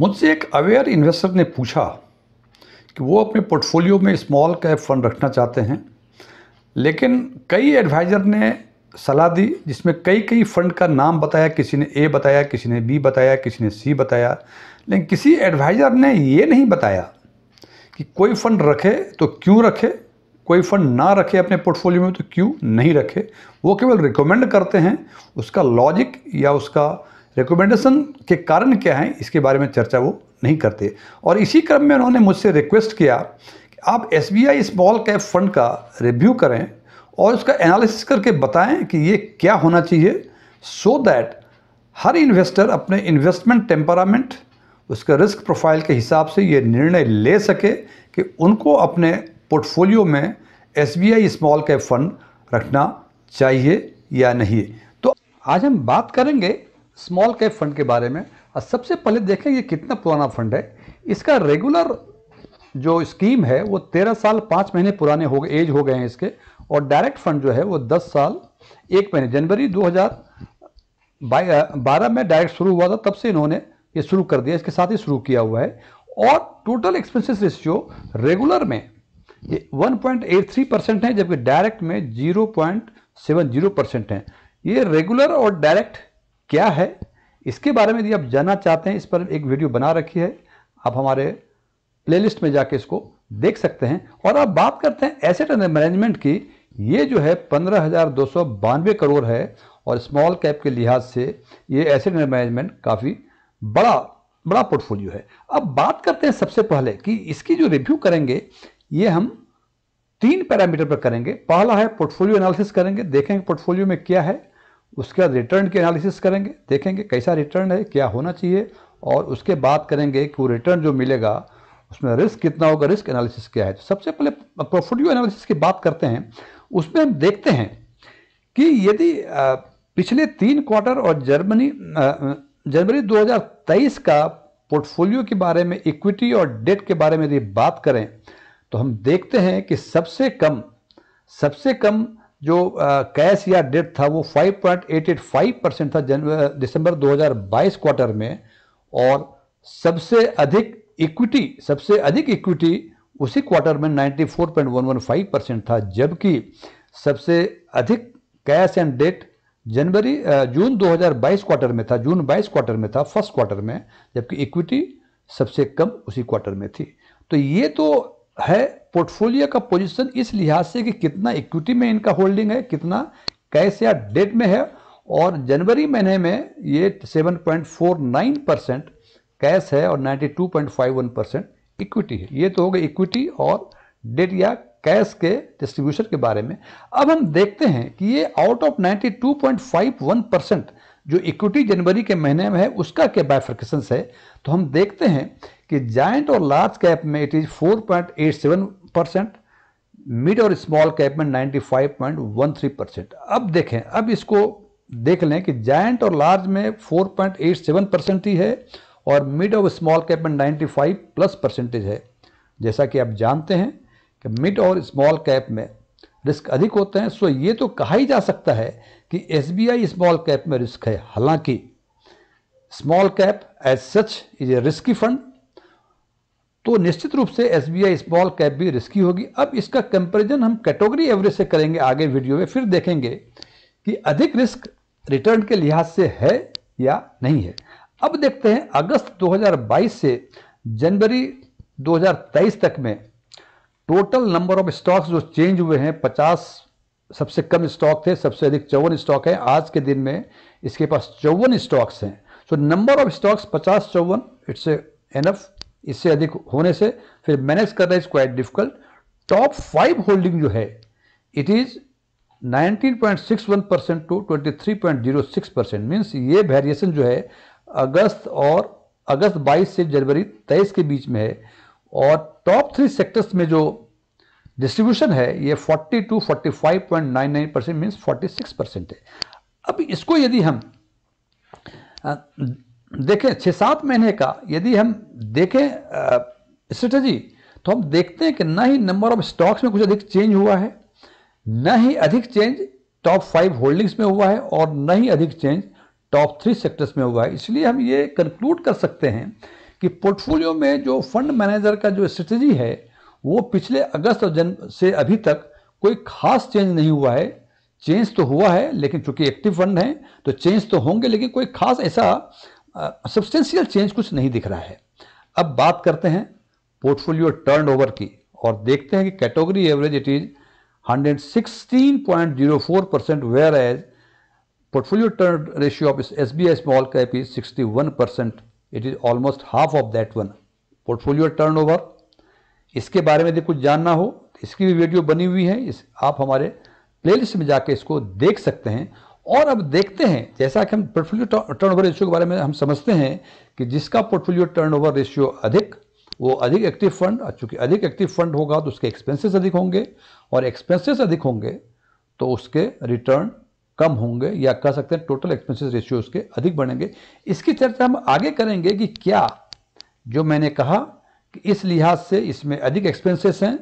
मुझसे एक aware investor ने पूछा कि वो अपने पोर्टफोलियो में स्मॉल कैप फंड रखना चाहते हैं लेकिन कई एडवाइज़र ने सलाह दी जिसमें कई कई फ़ंड का नाम बताया किसी ने ए बताया किसी ने बी बताया किसी ने सी बताया लेकिन किसी एडवाइज़र ने ये नहीं बताया कि कोई फ़ंड रखे तो क्यों रखे कोई फ़ंड ना रखे अपने पोर्टफोलियो में तो क्यों नहीं रखे वो केवल रिकमेंड करते हैं उसका लॉजिक या उसका रिकमेंडेशन के कारण क्या हैं इसके बारे में चर्चा वो नहीं करते और इसी क्रम में उन्होंने मुझसे रिक्वेस्ट किया कि आप एस स्मॉल कैप फंड का रिव्यू करें और उसका एनालिसिस करके बताएं कि ये क्या होना चाहिए सो so दैट हर इन्वेस्टर अपने इन्वेस्टमेंट टेम्परामेंट उसके रिस्क प्रोफाइल के हिसाब से ये निर्णय ले सके कि उनको अपने पोर्टफोलियो में एस स्मॉल कैप फंड रखना चाहिए या नहीं तो आज हम बात करेंगे स्मॉल कैप फंड के बारे में और सबसे पहले देखें ये कितना पुराना फंड है इसका रेगुलर जो स्कीम है वो तेरह साल पाँच महीने पुराने हो गए एज हो गए हैं इसके और डायरेक्ट फंड जो है वो दस साल एक महीने जनवरी दो बारह में डायरेक्ट शुरू हुआ था तब से इन्होंने ये शुरू कर दिया इसके साथ ही शुरू किया हुआ है और टोटल एक्सपेंसेस रेशियो रेगुलर में ये 1.83 परसेंट है जबकि डायरेक्ट में 0.70 परसेंट है ये रेगुलर और डायरेक्ट क्या है इसके बारे में यदि आप जानना चाहते हैं इस पर एक वीडियो बना रखी है आप हमारे प्लेलिस्ट में जाके इसको देख सकते हैं और आप बात करते हैं एसेट मैनेजमेंट की ये जो है पंद्रह हज़ार दो सौ बानवे करोड़ है और स्मॉल कैप के लिहाज से ये एसेट मैनेजमेंट काफ़ी बड़ा बड़ा पोर्टफोलियो है अब बात करते हैं सबसे पहले कि इसकी जो रिव्यू करेंगे ये हम तीन पैरामीटर पर करेंगे पहला है पोर्टफोलियो एनालिसिस करेंगे देखेंगे पोर्टफोलियो में क्या है उसके बाद रिटर्न की एनालिसिस करेंगे देखेंगे कैसा रिटर्न है क्या होना चाहिए और उसके बाद करेंगे कि वो रिटर्न जो मिलेगा उसमें रिस्क कितना होगा रिस्क एनालिसिस क्या है तो सबसे पहले पोर्टफोलियो एनालिसिस की बात करते हैं उसमें हम देखते हैं कि यदि पिछले तीन क्वार्टर और जर्मनी जनवरी 2023 का पोर्टफोलियो के बारे में इक्विटी और डेट के बारे में यदि बात करें तो हम देखते हैं कि सबसे कम सबसे कम जो कैश या डेट था वो 5.885 परसेंट था जनवरी दिसंबर 2022 क्वार्टर में और सबसे अधिक इक्विटी सबसे अधिक इक्विटी उसी क्वार्टर में 94.115 परसेंट था जबकि सबसे अधिक कैश एंड डेट जनवरी जून 2022 क्वार्टर में था जून 22 क्वार्टर में था फर्स्ट क्वार्टर में जबकि इक्विटी सबसे कम उसी क्वार्टर में थी तो ये तो है पोर्टफोलियो का पोजीशन इस लिहाज से कि कितना इक्विटी में इनका होल्डिंग है कितना कैश या डेट में है और जनवरी महीने में ये 7.49 परसेंट कैश है और 92.51 परसेंट इक्विटी है ये तो हो गई इक्विटी और डेट या कैश के डिस्ट्रीब्यूशन के बारे में अब हम देखते हैं कि ये आउट ऑफ 92.51 परसेंट जो इक्विटी जनवरी के महीने में है उसका क्या बाइफर्केशन है तो हम देखते हैं कि जाइंट और लार्ज कैप में इट इज 4.87 परसेंट मिड और स्मॉल कैप में 95.13 परसेंट अब देखें अब इसको देख लें कि जाइंट और लार्ज में 4.87 परसेंट ही है और मिड और स्मॉल कैप में 95 प्लस परसेंटेज है जैसा कि आप जानते हैं कि मिड और स्मॉल कैप में रिस्क अधिक होते हैं सो ये तो कहा ही जा सकता है कि एस स्मॉल कैप में रिस्क है हालांकि small cap as such is a risky fund तो निश्चित रूप से एस बी स्मॉल कैप भी रिस्की होगी अब इसका कंपेरिजन हम कैटेगरी एवरेज से करेंगे आगे वीडियो में फिर देखेंगे कि अधिक रिस्क रिटर्न के लिहाज से है या नहीं है अब देखते हैं अगस्त 2022 से जनवरी 2023 तक में टोटल नंबर ऑफ स्टॉक्स जो चेंज हुए हैं 50 सबसे कम स्टॉक थे सबसे अधिक चौवन स्टॉक है आज के दिन में इसके पास चौवन स्टॉक्स हैं सो नंबर ऑफ स्टॉक्स पचास चौवन इट्स एनफ इससे अधिक होने से फिर मैनेज करना is quite difficult top five holding जो है it is 19.61 percent to 23.06 percent means ये वेरिएशन जो है अगस्त और अगस्त 22 से जनवरी 23 के बीच में है और टॉप थ्री सेक्टर्स में जो डिस्ट्रीब्यूशन है ये 42 टू 45.99 परसेंट मीन्स 46 परसेंट है अब इसको यदि हम देखें छः सात महीने का यदि हम देखें स्ट्रेटजी तो हम देखते हैं कि न ही नंबर ऑफ स्टॉक्स में कुछ अधिक चेंज हुआ है न ही अधिक चेंज टॉप फाइव होल्डिंग्स में हुआ है और न ही अधिक चेंज टॉप थ्री सेक्टर्स में हुआ है इसलिए हम ये कंक्लूड कर सकते हैं कि पोर्टफोलियो में जो फंड मैनेजर का जो स्ट्रेटजी है वो पिछले अगस्त और जन से अभी तक कोई खास चेंज नहीं हुआ है चेंज तो हुआ है लेकिन चूंकि एक्टिव फंड हैं तो चेंज तो होंगे लेकिन कोई खास ऐसा सब्सटेंशियल चेंज कुछ नहीं दिख रहा है अब बात करते हैं पोर्टफोलियो टर्नओवर की और देखते हैं कि category average it is 116.04 percent whereas portfolio turn portfolio turn ratio of SBI small cap is 61%. It is almost half of that one portfolio turnover. इसके बारे में यदि कुछ जानना हो इसकी भी वीडियो बनी हुई है इस आप हमारे प्लेलिस्ट में जाके इसको देख सकते हैं और अब देखते हैं जैसा कि हम पोर्टफोलियो टर्नओवर रेशियो के बारे में हम समझते हैं कि जिसका पोर्टफोलियो टर्नओवर रेशियो अधिक वो अधिक एक्टिव फंड चूंकि अधिक एक्टिव फंड होगा तो उसके एक्सपेंसेस अधिक होंगे और एक्सपेंसेस अधिक होंगे तो उसके रिटर्न कम होंगे या कह सकते हैं टोटल एक्सपेंसेस रेशियो उसके अधिक बढ़ेंगे इसकी चर्चा हम आगे करेंगे कि क्या जो मैंने कहा कि इस लिहाज से इसमें अधिक एक्सपेंसेस हैं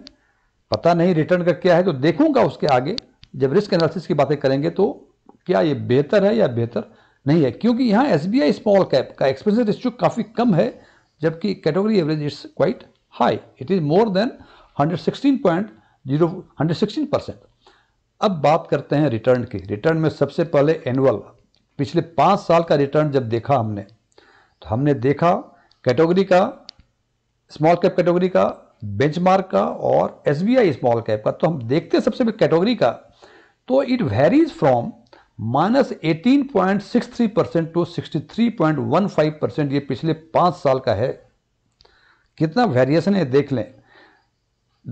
पता नहीं रिटर्न का क्या है तो देखूंगा उसके आगे जब रिस्क एनालिसिस की बातें करेंगे तो क्या ये बेहतर है या बेहतर नहीं है क्योंकि यहाँ S B I small cap का एक्सपेंसिव रेशियो काफ़ी कम है जबकि category average is quite high it is more than point zero hundred percent अब बात करते हैं रिटर्न की रिटर्न में सबसे पहले एनुअल पिछले पाँच साल का रिटर्न जब देखा हमने तो हमने देखा कैटेगरी का स्मॉल कैप कैटेगरी का बेंचमार्क का और S B I small cap का तो हम देखते हैं सबसे पहले कैटेगरी का तो it varies from minus eighteen point six three percent to sixty three point one five percent ये पिछले पाँच साल का है कितना वेरिएशन है देख लें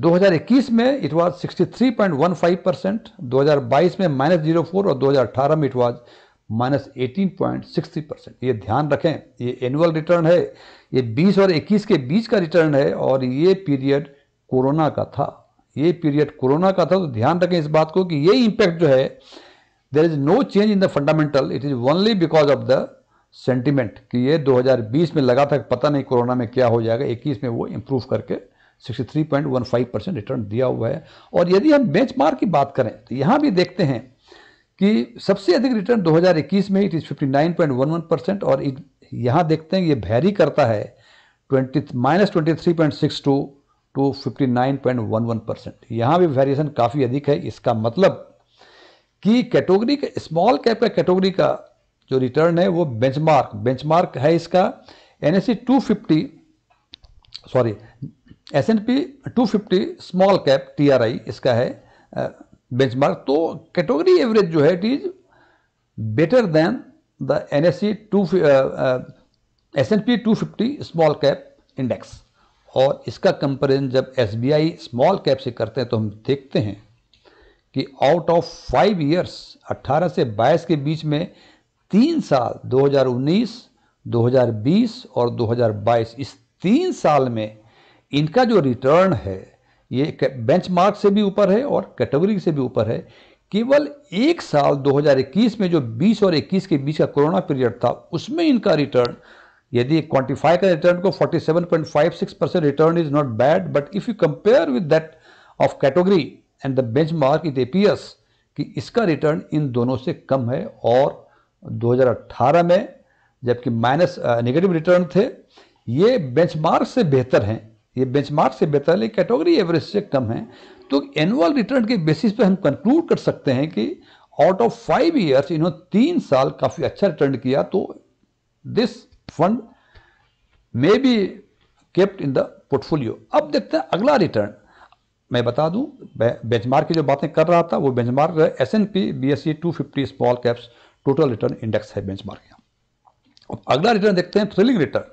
2021 में इट वाज 63.15 परसेंट दो में माइनस जीरो फोर और 2018 में it was minus eighteen point percent ये ध्यान रखें ये एनुअल रिटर्न है ये 20 और 21 के बीच का रिटर्न है और ये पीरियड कोरोना का था ये पीरियड कोरोना का था तो ध्यान रखें इस बात को कि ये इम्पैक्ट जो है there is no change in the fundamental it is only because of the sentiment कि ये 2020 में लगा था पता नहीं कोरोना में क्या हो जाएगा 21 में वो इम्प्रूव करके 63.15 परसेंट रिटर्न दिया हुआ है और यदि हम बेंचमार्क की बात करें तो यहाँ भी देखते हैं कि सबसे अधिक रिटर्न 2021 में इट इज़ 59.11 परसेंट और यहाँ देखते हैं ये वैरी करता है twenty minus twenty three point six two to fifty nine point one one percent यहाँ भी वेरिएशन काफ़ी अधिक है इसका मतलब कि कैटेगरी के स्मॉल कैप का कैटेगरी का जो रिटर्न है वो बेंचमार्क बेंचमार्क है इसका N S C two fifty sorry S and P two fifty small cap T R I इसका है बेंचमार्क तो कैटेगरी एवरेज जो है it is better than the N S C to S and P two fifty small cap index और इसका comparison जब S B I small cap से करते हैं तो हम देखते हैं कि आउट ऑफ फाइव ईयर्स 18 से 22 के बीच में तीन साल 2019, 2020 और 2022 इस तीन साल में इनका जो रिटर्न है ये बेंचमार्क से भी ऊपर है और कैटेगरी से भी ऊपर है केवल एक साल 2021 में जो 20 और 21 के बीच का कोरोना पीरियड था उसमें इनका रिटर्न यदि क्वांटिफाई का रिटर्न को 47.56 percent return is not bad but if you compare with that of category and the benchmark it appears कि इसका रिटर्न इन दोनों से कम है और 2018 में जबकि माइनस नेगेटिव रिटर्न थे ये बेंचमार्क से बेहतर हैं ये मार्क से बेहतर है कैटेगरी एवरेज से कम है तो एनुअल रिटर्न के बेसिस पे हम कंक्लूड कर सकते हैं कि आउट ऑफ फाइव ईयर्स इन्होंने तीन साल काफ़ी अच्छा रिटर्न किया तो this fund may be kept in the portfolio अब देखते हैं अगला रिटर्न मैं बता दूं बेंचमार्क की जो बातें कर रहा था वो benchmark S and P B S C two fifty small caps total return index है बेंचमार्क का अगला रिटर्न देखते हैं thrilling return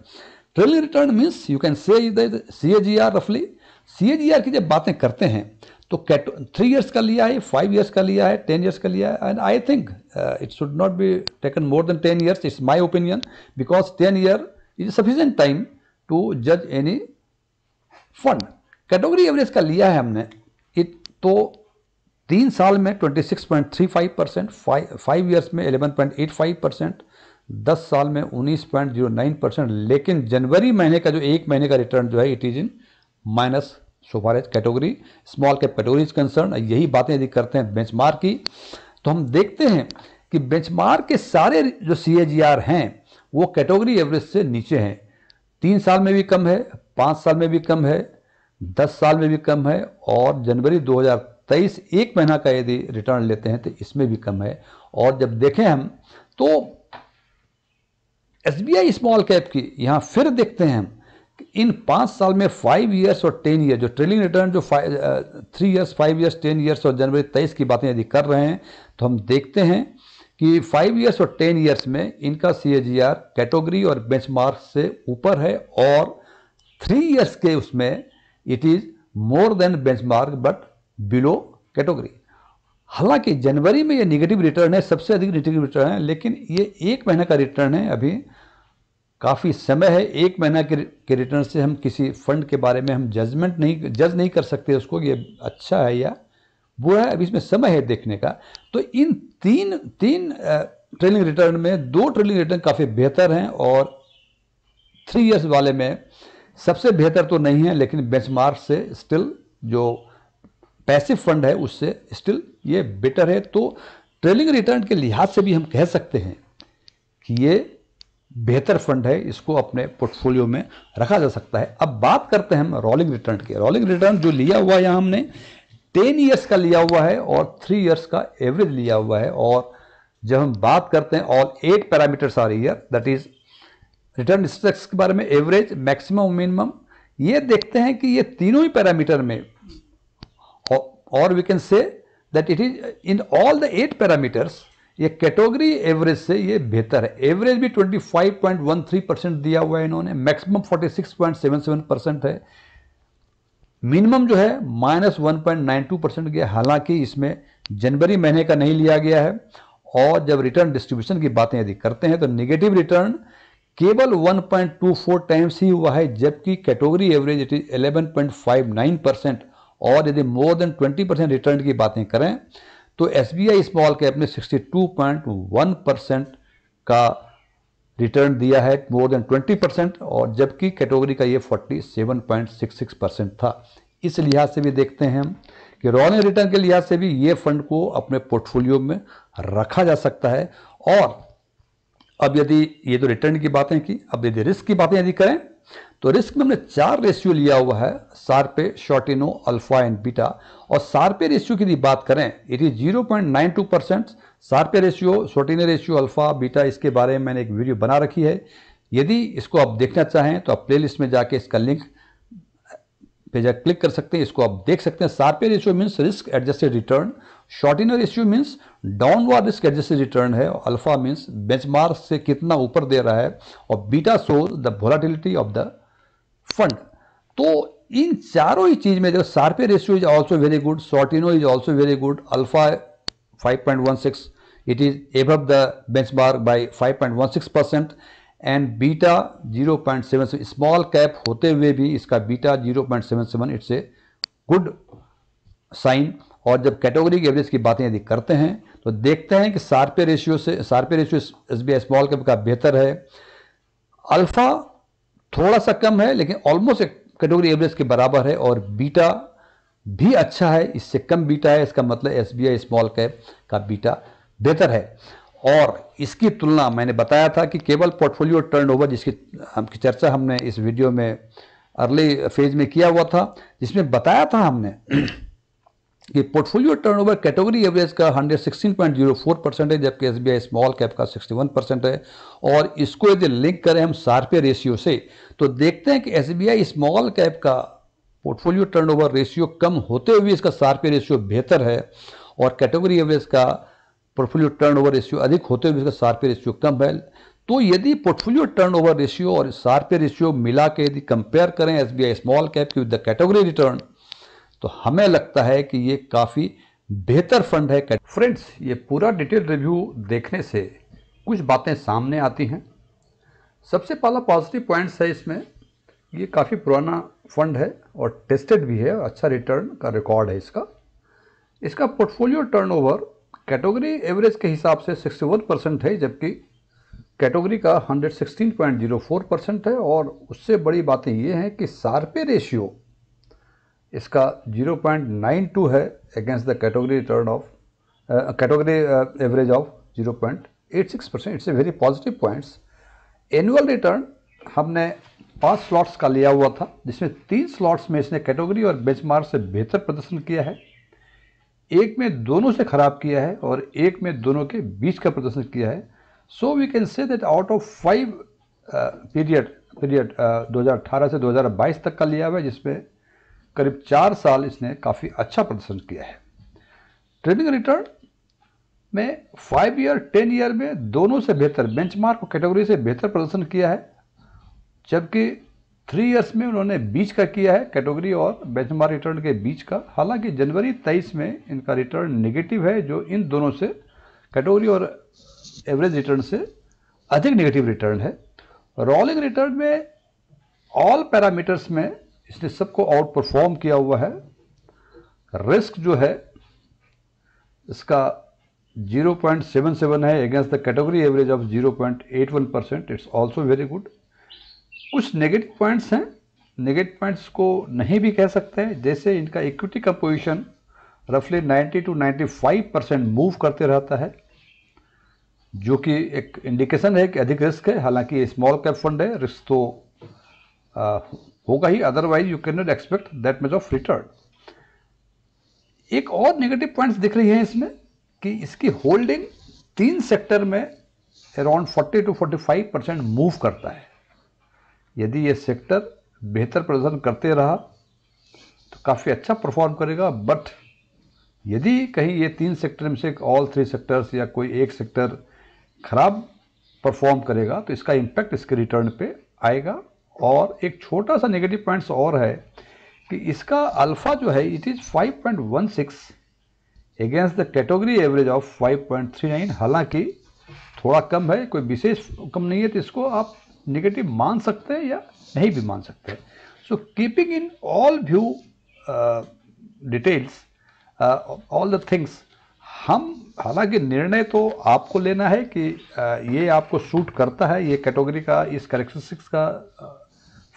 trailing return means you can say see A ji are रफली सी ए जी आर की जब बातें करते हैं तो थ्री ईयर्स का लिया है फाइव ईयर्स का लिया है टेन ईयर्स का लिया है and I think it should not be taken more than ten years it's my opinion because ten year is sufficient time to जज एनी फंड कैटेगरी एवरेज का लिया है हमने इत तो तीन साल में 26.35 परसेंट फाइव ईयर्स में 11.85 परसेंट दस साल में 19.09 परसेंट लेकिन जनवरी महीने का जो एक महीने का रिटर्न जो है it is in minus so far as category small cap category is concern यही बातें यदि करते हैं बेंचमार्क की तो हम देखते हैं कि बेंचमार्क के सारे जो सी हैं वो कैटेगरी एवरेज से नीचे हैं तीन साल में भी कम है पाँच साल में भी कम है दस साल में भी कम है और जनवरी 2023 एक महीना का यदि रिटर्न लेते हैं तो इसमें भी कम है और जब देखें हम तो एस स्मॉल कैप की यहाँ फिर देखते हैं हम इन पाँच साल में फाइव ईयर्स और टेन ईयर जो ट्रेलिंग रिटर्न जो three years five years ten years और जनवरी तेईस की बातें यदि कर रहे हैं तो हम देखते हैं कि फाइव ईयर्स और टेन ईयर्स में इनका सी कैटेगरी और बेंचमार्क से ऊपर है और थ्री ईयर्स के उसमें it is more than benchmark but below category हालांकि जनवरी में ये निगेटिव रिटर्न है सबसे अधिक निगेटिव रिटर्न है लेकिन ये एक महीने का रिटर्न है अभी काफ़ी समय है एक महीना के के रिटर्न से हम किसी फंड के बारे में हम जजमेंट नहीं जज नहीं कर सकते उसको ये अच्छा है या बुरा है अभी इसमें समय है देखने का तो इन तीन तीन ट्रेलिंग रिटर्न में दो ट्रेलिंग रिटर्न काफ़ी बेहतर हैं और थ्री इयर्स वाले में सबसे बेहतर तो नहीं है लेकिन बेंचमार्क से स्टिल जो पैसिव फंड है उससे स्टिल ये बेटर है तो ट्रेलिंग रिटर्न के लिहाज से भी हम कह सकते हैं कि ये बेहतर फंड है इसको अपने पोर्टफोलियो में रखा जा सकता है अब बात करते हैं हम रोलिंग रिटर्न के रोलिंग रिटर्न जो लिया हुआ है हमने टेन ईयर्स का लिया हुआ है और थ्री ईयर्स का एवरेज लिया हुआ है और जब हम बात करते हैं all eight parameters are year that is return स्ट्रक्स के बारे में एवरेज मैक्सिमम मिनिमम ये देखते हैं कि ये तीनों ही पैरामीटर में और we can say that it is in all the eight parameters ये कैटेगरी एवरेज से ये बेहतर है एवरेज भी 25.13 परसेंट दिया हुआ है इन्होंने मैक्सिमम 46.77 परसेंट है मिनिमम जो है माइनस 1.92 परसेंट गया हालांकि इसमें जनवरी महीने का नहीं लिया गया है और जब रिटर्न डिस्ट्रीब्यूशन की बातें यदि करते हैं तो निगेटिव रिटर्न केवल 1.24 टाइम्स ही हुआ है जबकि category average it is 11.59 percent और यदि मोर देन 20 परसेंट रिटर्न की बातें करें तो एस स्मॉल कैप ने 62.1 परसेंट का रिटर्न दिया है मोर देन 20 परसेंट और जबकि कैटेगरी का ये 47.66 परसेंट था इस लिहाज से भी देखते हैं हम कि रॉलिंग रिटर्न के लिहाज से भी ये फंड को अपने पोर्टफोलियो में रखा जा सकता है और अब यदि ये तो रिटर्न की बातें की अब यदि रिस्क की बातें यदि करें तो रिस्क में हमने चार रेशियो लिया हुआ है सार Sharpe Sortino alpha and beta और सार पे रेशियो की यदि बात करें it is zero point nine two percent Sharpe ratio Sortino ratio alpha beta इसके बारे में मैंने एक वीडियो बना रखी है यदि इसको आप देखना चाहें तो आप प्लेलिस्ट में जाके इसका लिंक पे जा क्लिक कर सकते हैं इसको आप देख सकते हैं Sharpe ratio means risk adjusted return Sortino ratio means downward risk adjusted return है अल्फा मीन्स बेंचमार्क से कितना ऊपर दे रहा है और beta so the volatility of the fund तो इन चारों ही चीज में जो Sharpe ratio is also very good Sortino is also very good alpha 5.16 it is above the benchmark and beta zero point seven 0.77 small cap होते हुए भी इसका seven 0.77 it's a good sign और जब कैटेगरी की एवरेज की बातें यदि करते हैं तो देखते हैं कि पे रेशियो से पे ratio S B small cap का बेहतर है अल्फ़ा थोड़ा सा कम है लेकिन ऑलमोस्ट एक कैटेगरी एवरेज के बराबर है और बीटा भी अच्छा है इससे कम बीटा है इसका मतलब S B I small cap का बीटा बेहतर है और इसकी तुलना मैंने बताया था कि केवल पोर्टफोलियो टर्नओवर जिसकी हम की चर्चा हमने इस वीडियो में अर्ली फेज में किया हुआ था जिसमें बताया था हमने कि पोर्टफोलियो टर्नओवर कैटेगरी एवरेज का 116.04 परसेंट है जबकि एस स्मॉल कैप का 61 परसेंट है और इसको यदि लिंक करें हम सार्पे रेशियो से तो देखते हैं कि एस स्मॉल कैप का पोर्टफोलियो टर्नओवर रेशियो कम होते हुए इसका सार्पे रेशियो बेहतर है और कैटेगरी एवरेज का पोर्टफोलियो टर्नओवर रेशियो अधिक होते हुए इसका सार्पे रेशियो कम है तो यदि पोर्टफोलियो टर्नओवर रेशियो और सार्पे रेशियो मिला के यदि कंपेयर करें एस स्मॉल कैप की विद द कैटेगरी रिटर्न तो हमें लगता है कि ये काफ़ी बेहतर फंड है फ्रेंड्स ये पूरा डिटेल रिव्यू देखने से कुछ बातें सामने आती हैं सबसे पहला पॉजिटिव पॉइंट्स है इसमें ये काफ़ी पुराना फंड है और टेस्टेड भी है अच्छा रिटर्न का रिकॉर्ड है इसका इसका पोर्टफोलियो टर्नओवर कैटेगरी एवरेज के हिसाब से 61 परसेंट है जबकि कैटेगरी का 116.04 परसेंट है और उससे बड़ी बातें ये हैं कि सारपे रेशियो इसका 0.92 है against the category return of category average of 0.86 percent it's a very positive points annual return हमने पांच स्लॉट्स का लिया हुआ था जिसमें तीन स्लॉट्स में इसने कैटेगरी और बेंचमार्क से बेहतर प्रदर्शन किया है एक में दोनों से खराब किया है और एक में दोनों के बीच का प्रदर्शन किया है so we can say that out of five period period 2018 से 2022 तक का लिया हुआ है जिसमें करीब चार साल इसने काफ़ी अच्छा प्रदर्शन किया है ट्रेडिंग रिटर्न में फाइव ईयर टेन ईयर में दोनों से बेहतर बेंचमार्क मार्क कैटेगरी से बेहतर प्रदर्शन किया है जबकि थ्री ईयर्स में उन्होंने बीच का किया है कैटेगरी और बेंचमार्क रिटर्न के बीच का हालांकि जनवरी तेईस में इनका रिटर्न नेगेटिव है जो इन दोनों से कैटेगरी और एवरेज रिटर्न से अधिक नेगेटिव रिटर्न है रोलिंग रिटर्न में ऑल पैरामीटर्स में इसने सबको आउट परफॉर्म किया हुआ है रिस्क जो है इसका 0.77 है against the category average of 0.81 percent it's also very good कुछ नेगेटिव पॉइंट्स हैं नेगेटिव पॉइंट्स को नहीं भी कह सकते हैं जैसे इनका इक्विटी का पोजिशन रफली 90 टू 95 परसेंट मूव करते रहता है जो कि एक इंडिकेशन है कि अधिक रिस्क है हालांकि स्मॉल कैप फंड है रिस्क तो आ, होगा ही otherwise you can not expect that means of return एक और नेगेटिव पॉइंट्स दिख रही है इसमें कि इसकी होल्डिंग तीन सेक्टर में अराउंड 40 टू 45 परसेंट मूव करता है यदि ये सेक्टर बेहतर प्रदर्शन करते रहा तो काफ़ी अच्छा परफॉर्म करेगा बट यदि कहीं ये तीन सेक्टर में से ऑल थ्री सेक्टर्स या कोई एक सेक्टर खराब परफॉर्म करेगा तो इसका इम्पैक्ट इसके रिटर्न पे आएगा और एक छोटा सा नेगेटिव पॉइंट्स और है कि इसका अल्फ़ा जो है it is 5.16 against the category average of 5.39 हालांकि थोड़ा कम है कोई विशेष कम नहीं है तो इसको आप नेगेटिव मान सकते हैं या नहीं भी मान सकते so keeping in all view details all the things हम हालांकि निर्णय तो आपको लेना है कि uh, ये आपको सूट करता है ये कैटेगरी का इस करेक्टरिस्टिक्स का uh,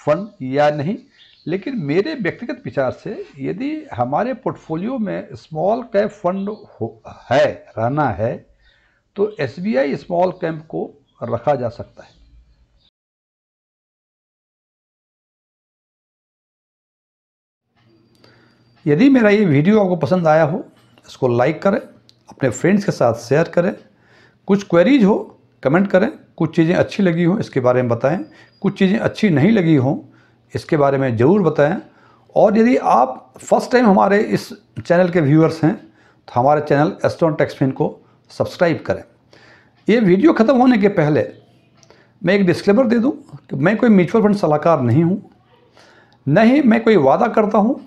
फन या नहीं लेकिन मेरे व्यक्तिगत विचार से यदि हमारे पोर्टफोलियो में स्मॉल कैप फंड है रहना है तो एस स्मॉल कैप को रखा जा सकता है यदि मेरा ये वीडियो आपको पसंद आया हो इसको लाइक करें अपने फ्रेंड्स के साथ शेयर करें कुछ क्वेरीज हो कमेंट करें कुछ चीज़ें अच्छी लगी हों इसके बारे में बताएं कुछ चीज़ें अच्छी नहीं लगी हों इसके बारे में ज़रूर बताएं और यदि आप फर्स्ट टाइम हमारे इस चैनल के व्यूअर्स हैं तो हमारे चैनल एस्ट्रॉन टेक्सफिन को सब्सक्राइब करें ये वीडियो ख़त्म होने के पहले मैं एक डिस्क्लेमर दे दूँ कि मैं कोई म्यूचुअल फंड सलाहकार नहीं हूँ न ही मैं कोई वादा करता हूँ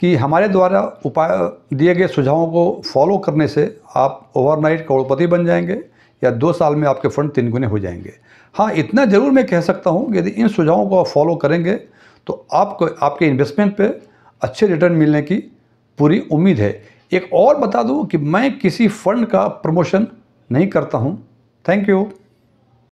कि हमारे द्वारा उपाय दिए गए सुझावों को फॉलो करने से आप ओवरनाइट करोड़पति बन जाएंगे या दो साल में आपके फंड तीन गुने हो जाएंगे हाँ इतना ज़रूर मैं कह सकता हूँ यदि इन सुझावों को आप फॉलो करेंगे तो आपको आपके इन्वेस्टमेंट पे अच्छे रिटर्न मिलने की पूरी उम्मीद है एक और बता दूँ कि मैं किसी फंड का प्रमोशन नहीं करता हूँ थैंक यू